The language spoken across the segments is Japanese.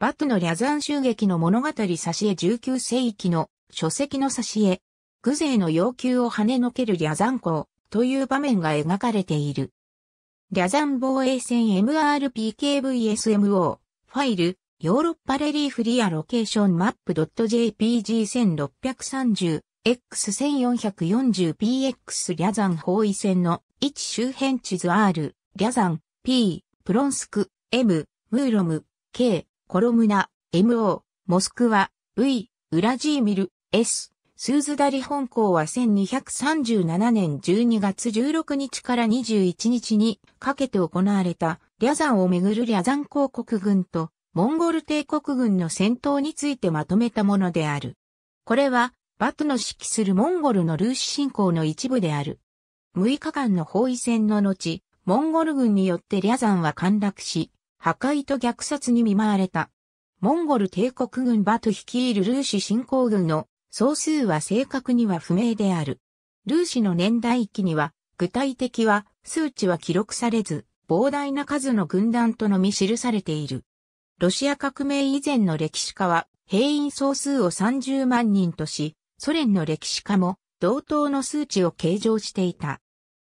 バトのリャザン襲撃の物語挿絵19世紀の書籍の挿絵、グゼーの要求を跳ねのけるリャザン校という場面が描かれている。リャザン防衛戦 MRPKVSMO ファイル、ヨーロッパレリーフリアロケーションマップ .jpg1630 X1440px リャザン包囲戦の1周辺地図 R、リャザン、P、プロンスク、M、ムーロム、K、コロムナ、MO、モスクワ、V、ウラジーミル、S、スーズダリ本校は1237年12月16日から21日にかけて行われた、リャザンをめぐるリャザン公国軍とモンゴル帝国軍の戦闘についてまとめたものである。これは、バトの指揮するモンゴルのルーシ侵攻の一部である。6日間の包囲戦の後、モンゴル軍によってリャザンは陥落し、破壊と虐殺に見舞われた。モンゴル帝国軍バト率いるルーシ侵攻軍の総数は正確には不明である。ルーシの年代域には、具体的は数値は記録されず、膨大な数の軍団とのみ記されている。ロシア革命以前の歴史家は、兵員総数を30万人とし、ソ連の歴史家も同等の数値を計上していた。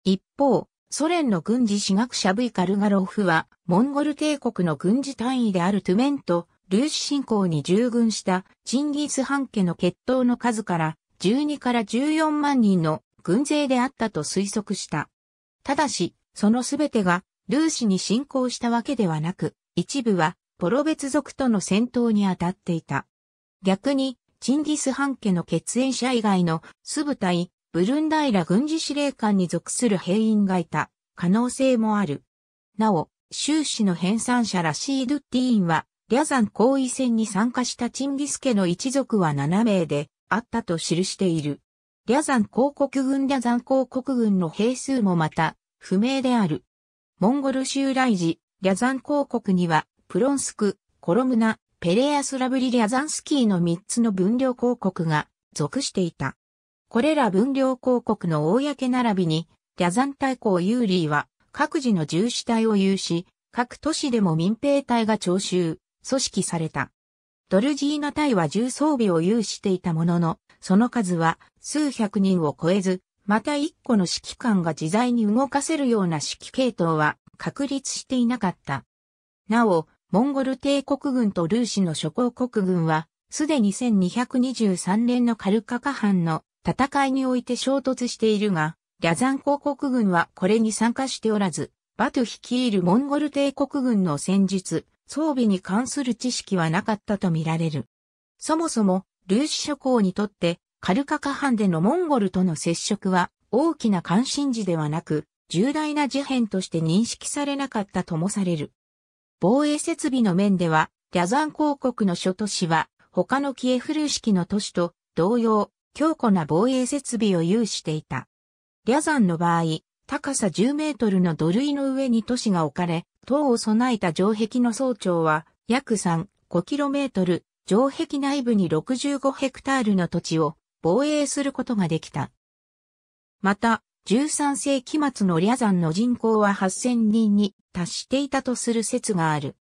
一方、ソ連の軍事史学者 V カルガロフは、モンゴル帝国の軍事単位であるトゥメント、ルーシ侵攻に従軍したチンギス・ハン家の血統の数から12から14万人の軍勢であったと推測した。ただし、そのすべてがルーシに侵攻したわけではなく、一部はポロ別族との戦闘に当たっていた。逆に、チンギス・ハン家の血縁者以外の素部隊、ブルンダイラ軍事司令官に属する兵員がいた可能性もある。なお、習氏の編纂者らシード・ッティーンは、リャザン行為戦に参加したチンギス家の一族は7名であったと記している。リャザン広告軍リャザン広告軍の兵数もまた不明である。モンゴル襲来時、リャザン広告にはプロンスク、コロムナ、ペレアスラブリリャザンスキーの3つの分量広告が属していた。これら分量広告の公並びに、リャザン大公ユーリーは、各自の重視体を有し、各都市でも民兵隊が徴収、組織された。ドルジーナ隊は重装備を有していたものの、その数は数百人を超えず、また一個の指揮官が自在に動かせるような指揮系統は確立していなかった。なお、モンゴル帝国軍とルーシの諸侯国軍は、すでに1223年のカルカカ藩の戦いにおいて衝突しているが、ャザン広告軍はこれに参加しておらず、バト率いるモンゴル帝国軍の戦術、装備に関する知識はなかったとみられる。そもそも、ルーシ諸侯にとって、カルカカ藩でのモンゴルとの接触は大きな関心事ではなく、重大な事変として認識されなかったともされる。防衛設備の面では、リャザン広告の諸都市は、他のキエフルー式の都市と同様、強固な防衛設備を有していた。リャザンの場合、高さ10メートルの土塁の上に都市が置かれ、塔を備えた城壁の総長は約3、5キロメートル、城壁内部に65ヘクタールの土地を防衛することができた。また、13世紀末のリャザンの人口は8000人に達していたとする説がある。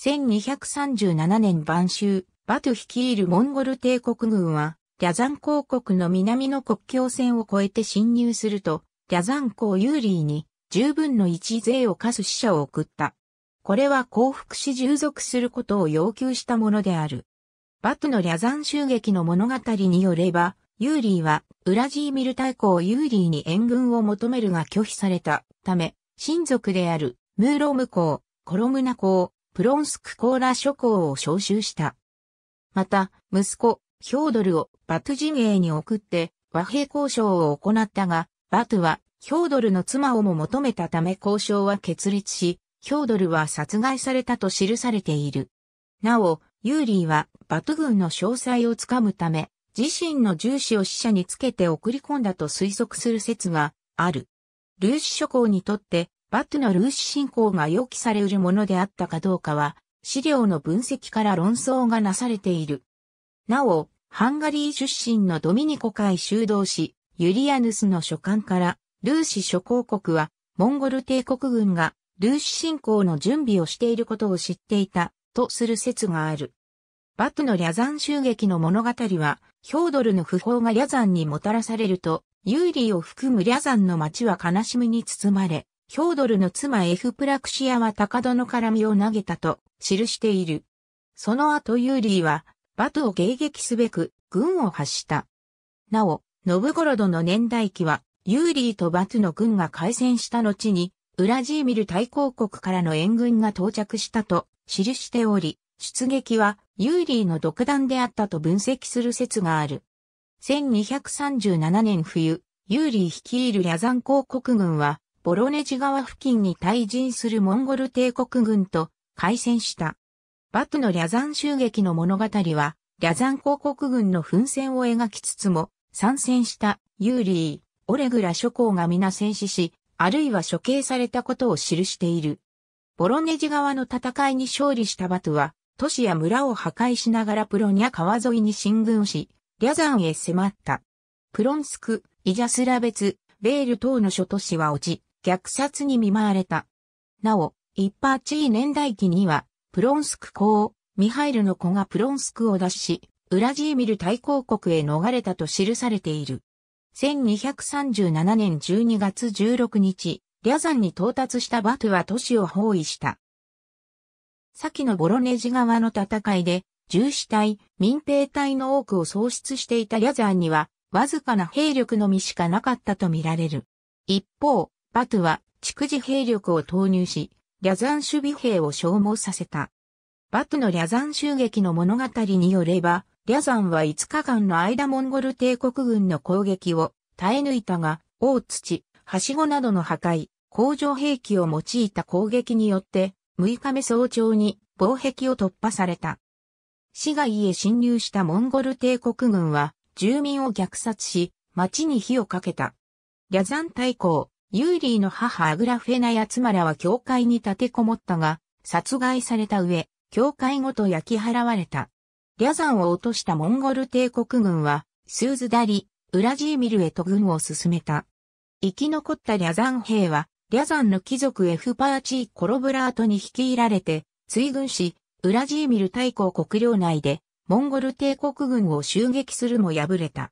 1237年晩秋、バト率いるモンゴル帝国軍は、リャザン公国の南の国境線を越えて侵入すると、リャザン公ユーリーに十分の一税を課す使者を送った。これは降伏し従属することを要求したものである。バトのリャザン襲撃の物語によれば、ユーリーは、ウラジーミル大公ユーリーに援軍を求めるが拒否されたため、親族である、ムーロム公、コロムナ公、プロンスク公ら諸公を招集した。また、息子、ヒョードルをバト陣営に送って和平交渉を行ったが、バトはヒョードルの妻をも求めたため交渉は決裂し、ヒョードルは殺害されたと記されている。なお、ユーリーはバト軍の詳細をつかむため、自身の重視を死者につけて送り込んだと推測する説がある。ルーシ諸侯にとって、バトのルーシ信仰が予期されるものであったかどうかは、資料の分析から論争がなされている。なお、ハンガリー出身のドミニコ会修道士、ユリアヌスの書簡から、ルーシ諸公国は、モンゴル帝国軍が、ルーシ侵攻の準備をしていることを知っていた、とする説がある。バトのリャザン襲撃の物語は、ヒョードルの訃報がリャザンにもたらされると、ユーリーを含むリャザンの町は悲しみに包まれ、ヒョードルの妻エフプラクシアは高殿か絡みを投げたと記している。その後ユーリーはバトを迎撃すべく軍を発した。なお、ノブゴロドの年代記は、ユーリーとバトの軍が開戦した後に、ウラジーミル大公国からの援軍が到着したと記しており、出撃はユーリーの独断であったと分析する説がある。1237年冬、ユーリー率いるリン公国軍は、ボロネジ川付近に退陣するモンゴル帝国軍と開戦した。バトのリャザン襲撃の物語は、リャザン広告軍の奮戦を描きつつも、参戦したユーリー、オレグラ諸侯が皆戦死し、あるいは処刑されたことを記している。ボロネジ側の戦いに勝利したバトは、都市や村を破壊しながらプロニャ川沿いに進軍し、リャザンへ迫った。プロンスク、イジャスラベツ、ベール等の諸都市は落ち、虐殺に見舞われた。なお、一パーチー年代記には、プロンスク公、ミハイルの子がプロンスクを脱し、ウラジーミル大公国へ逃れたと記されている。1237年12月16日、リャザンに到達したバトゥは都市を包囲した。先のボロネジ川の戦いで、重視隊、民兵隊の多くを喪失していたリャザンには、わずかな兵力のみしかなかったとみられる。一方、バトゥは、蓄次兵力を投入し、リャザン守備兵を消耗させた。バトのリャザン襲撃の物語によれば、リャザンは5日間の間モンゴル帝国軍の攻撃を耐え抜いたが、大土、はしごなどの破壊、工場兵器を用いた攻撃によって、6日目早朝に防壁を突破された。市街へ侵入したモンゴル帝国軍は、住民を虐殺し、町に火をかけた。リャザン大公、ユーリーの母アグラフェナや妻らは教会に立てこもったが、殺害された上、教会ごと焼き払われた。リャザンを落としたモンゴル帝国軍は、スーズダリ、ウラジーミルへと軍を進めた。生き残ったリャザン兵は、リャザンの貴族エフパーチー・コロブラートに率いられて、追軍し、ウラジーミル大公国領内で、モンゴル帝国軍を襲撃するも敗れた。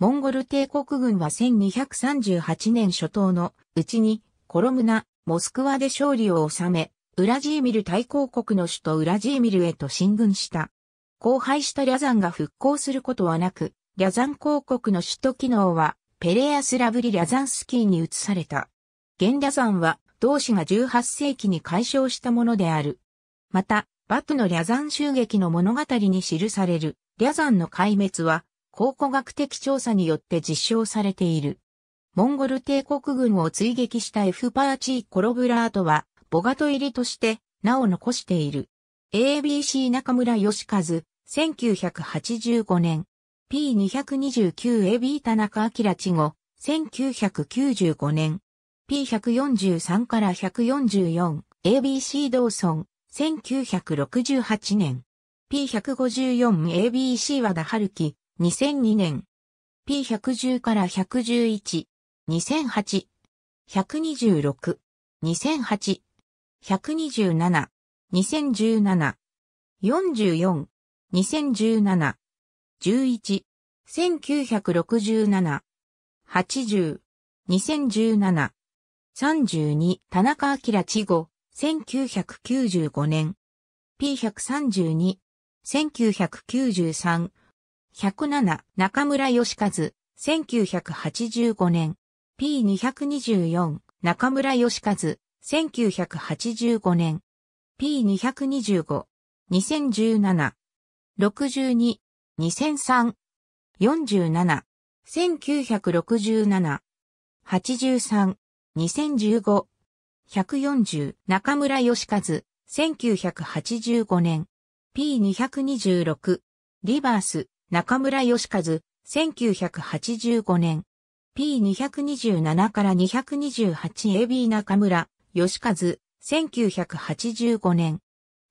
モンゴル帝国軍は1238年初頭のうちにコロムナ、モスクワで勝利を収め、ウラジーミル大公国の首都ウラジーミルへと進軍した。荒廃したリャザンが復興することはなく、リャザン公国の首都機能はペレアスラブリ・リャザンスキーに移された。現リャザンは同氏が18世紀に解消したものである。また、バトのリャザン襲撃の物語に記されるリャザンの壊滅は考古学的調査によって実証されている。モンゴル帝国軍を追撃したエフパーチー・コロブラートは、ボガト入りとして名を残している。ABC 中村義和、1985年。P229AB 田中明千後、1995年。P143 から 144ABC 道村、1968年。P154ABC 和田春樹、2002年 P110 から111、2008、126、2008、127、2017、44、2017、11、1967、80、2017、32田中明稚語1995年 P132 1993 107中村義和1985年 P224 中村義和1985年 P225 2017 62 2003 47 1967 83 2015 140中村義和1985年 P226 リバース中村義和、1985年。P227 から 228AB 中村義和、1985年。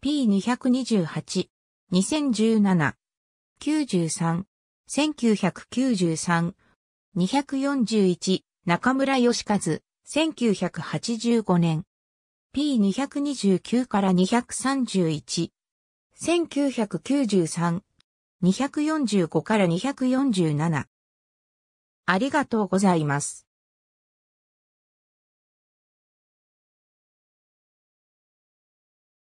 P228、2017、93、1993、241、中村義和、1985年。P229 から231、1993、245から247。ありがとうございます。